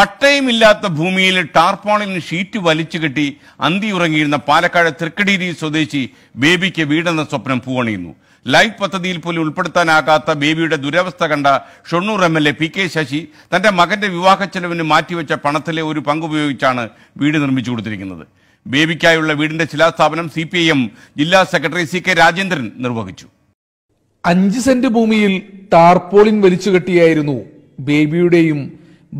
പട്ടയമില്ലാത്ത ഭൂമിയിൽ ടാർപോളിന് ഷീറ്റ് വലിച്ചു കെട്ടി ഉറങ്ങിയിരുന്ന പാലക്കാട് തൃക്കടീരി സ്വദേശി ബേബിക്ക് വീടെന്ന സ്വപ്നം പൂവണിയുന്നു ലൈഫ് പദ്ധതിയിൽ പോലും ഉൾപ്പെടുത്താനാകാത്ത ബേബിയുടെ ദുരവസ്ഥ കണ്ട Shoranur M L A P K Sasi തന്റെ മകന്റെ വിവാഹ ചെലവിന് മാറ്റിവെച്ച പണത്തിലെ ഒരു പങ്കുപയോഗിച്ചാണ് വീട് നിർമ്മിച്ചു കൊടുത്തിരിക്കുന്നത് ബേബിക്കായുള്ള വീടിന്റെ ശിലാസ്ഥാപനം സി പി ഐ എം ജില്ലാ സെക്രട്ടറി സി കെ രാജേന്ദ്രൻ നിർവഹിച്ചു അഞ്ച് സെന്റ് ഭൂമിയിൽ ടാർപോളിൻ വലിച്ചു കെട്ടിയായിരുന്നു ബേബിയുടെയും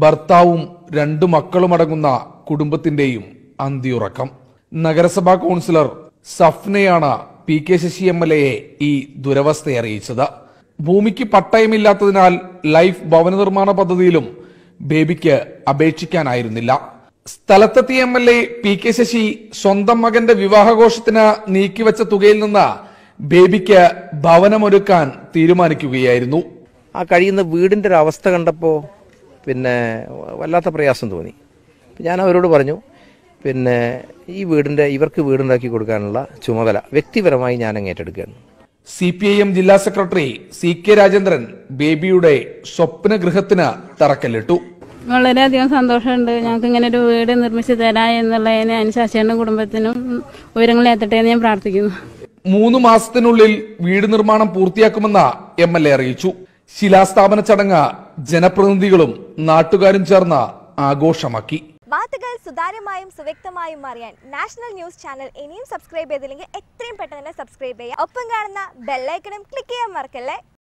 ഭർത്താവും രണ്ടു മക്കളുമടങ്ങുന്ന കുടുംബത്തിന്റെയും അന്തിയുറക്കം നഗരസഭാ കൗൺസിലർ സഫ്നയാണ് P K Sasi M L എയെ ഈ ദുരവസ്ഥ അറിയിച്ചത് ഭൂമിക്ക് പട്ടയമില്ലാത്തതിനാൽ ലൈഫ് ഭവന നിർമ്മാണ പദ്ധതിയിലും ബേബിക്ക് അപേക്ഷിക്കാനായിരുന്നില്ല സ്ഥലത്തെത്തിയ M L A P K Sasi സ്വന്തം മകന്റെ വിവാഹഘോഷത്തിന് നീക്കിവെച്ച തുകയിൽ നിന്ന് ബേബിക്ക് ഭവനമൊരുക്കാൻ തീരുമാനിക്കുകയായിരുന്നു ആ കഴിയുന്ന വീടിന്റെ ഒരു അവസ്ഥ കണ്ടപ്പോ പിന്നെ വല്ലാത്ത പ്രയാസം തോന്നി ഞാൻ അവരോട് പറഞ്ഞു പിന്നെ ഈ വീടിൻ്റെ ഇവർക്ക് വീടുണ്ടാക്കി കൊടുക്കാനുള്ള ചുമതല വ്യക്തിപരമായി ഞാൻ ഏറ്റെടുക്കുകയാണ് സി പി ഐ എം ജില്ലാ സെക്രട്ടറി സി കെ രാജേന്ദ്രൻ ബേബിയുടെ സ്വപ്നഗൃഹത്തിന് തറക്കല്ലിട്ടു വളരെയധികം സന്തോഷമുണ്ട് ഞങ്ങൾക്ക് ഇങ്ങനെ ഒരു വീട് നിർമ്മിച്ചു തരാ എന്നുള്ളതിന് അനുശാസിയുടെ കുടുംബത്തിനും ഉയരങ്ങൾ എന്ന് ഞാൻ പ്രാർത്ഥിക്കുന്നു മൂന്ന് മാസത്തിനുള്ളിൽ വീട് നിർമ്മാണം പൂർത്തിയാക്കുമെന്ന് എം എൽ എ അറിയിച്ചു ശിലാസ്ഥാപന ചടങ്ങ് ജനപ്രതിനിധികളും നാട്ടുകാരും ചേർന്ന് ആഘോഷമാക്കി വാർത്തകൾ സുതാര്യമായും സുവ്യക്തമായും അറിയാൻ നാഷണൽ ന്യൂസ് ചാനൽ ഇനിയും സബ്സ്ക്രൈബ് ചെയ്തില്ലെങ്കിൽ എത്രയും പെട്ടെന്ന് തന്നെ സബ്സ്ക്രൈബ് ചെയ്യുക ഒപ്പം കാണുന്ന ബെല്ലൈക്കണും ക്ലിക്ക് ചെയ്യാൻ മറക്കല്ലേ